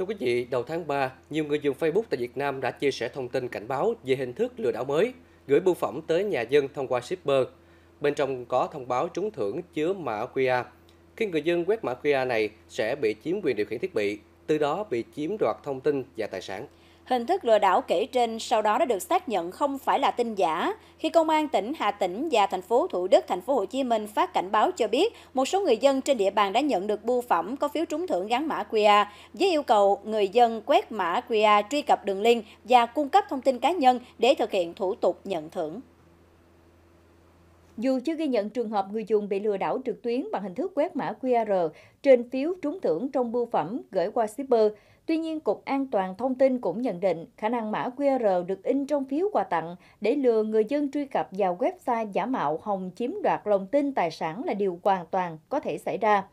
Thưa quý vị, đầu tháng 3, nhiều người dùng Facebook tại Việt Nam đã chia sẻ thông tin cảnh báo về hình thức lừa đảo mới, gửi bưu phẩm tới nhà dân thông qua shipper. Bên trong có thông báo trúng thưởng chứa mã QR. Khi người dân quét mã QR này sẽ bị chiếm quyền điều khiển thiết bị, từ đó bị chiếm đoạt thông tin và tài sản. Hình thức lừa đảo kể trên sau đó đã được xác nhận không phải là tin giả khi công an tỉnh Hà Tĩnh và thành phố Thủ Đức, thành phố Hồ Chí Minh phát cảnh báo cho biết một số người dân trên địa bàn đã nhận được bưu phẩm có phiếu trúng thưởng gắn mã QR với yêu cầu người dân quét mã QR truy cập đường link và cung cấp thông tin cá nhân để thực hiện thủ tục nhận thưởng. Dù chưa ghi nhận trường hợp người dùng bị lừa đảo trực tuyến bằng hình thức quét mã QR trên phiếu trúng thưởng trong bưu phẩm gửi qua shipper, tuy nhiên Cục An toàn Thông tin cũng nhận định khả năng mã QR được in trong phiếu quà tặng để lừa người dân truy cập vào website giả mạo hòng chiếm đoạt lòng tin tài sản là điều hoàn toàn có thể xảy ra.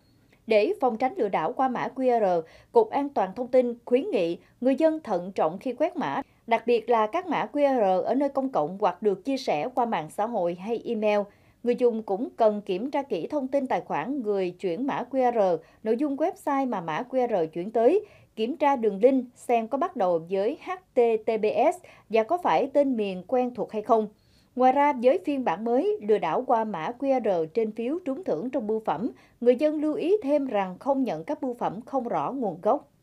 Để phòng tránh lừa đảo qua mã QR, Cục An toàn Thông tin khuyến nghị người dân thận trọng khi quét mã đặc biệt là các mã QR ở nơi công cộng hoặc được chia sẻ qua mạng xã hội hay email. Người dùng cũng cần kiểm tra kỹ thông tin tài khoản người chuyển mã QR, nội dung website mà mã QR chuyển tới, kiểm tra đường link xem có bắt đầu với HTTPS và có phải tên miền quen thuộc hay không. Ngoài ra, với phiên bản mới lừa đảo qua mã QR trên phiếu trúng thưởng trong bưu phẩm, người dân lưu ý thêm rằng không nhận các bưu phẩm không rõ nguồn gốc.